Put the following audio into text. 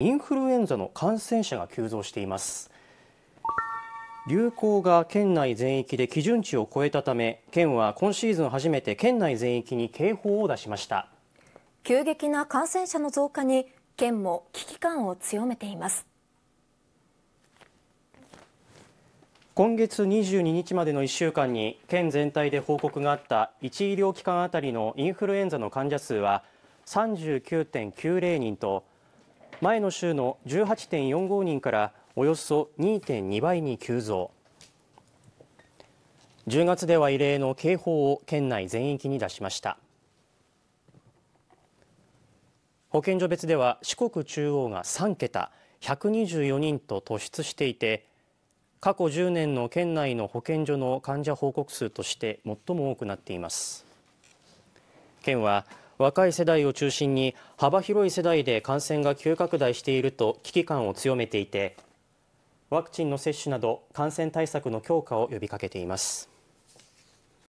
インフルエンザの感染者が急増しています流行が県内全域で基準値を超えたため県は今シーズン初めて県内全域に警報を出しました急激な感染者の増加に県も危機感を強めています今月22日までの1週間に県全体で報告があった1医療機関あたりのインフルエンザの患者数は39.90人と前の週の18.45人からおよそ2.2倍に急増10月では異例の警報を県内全域に出しました保健所別では四国中央が3桁124人と突出していて過去10年の県内の保健所の患者報告数として最も多くなっています県は若い世代を中心に幅広い世代で感染が急拡大していると危機感を強めていてワクチンの接種など感染対策の強化を呼びかけています。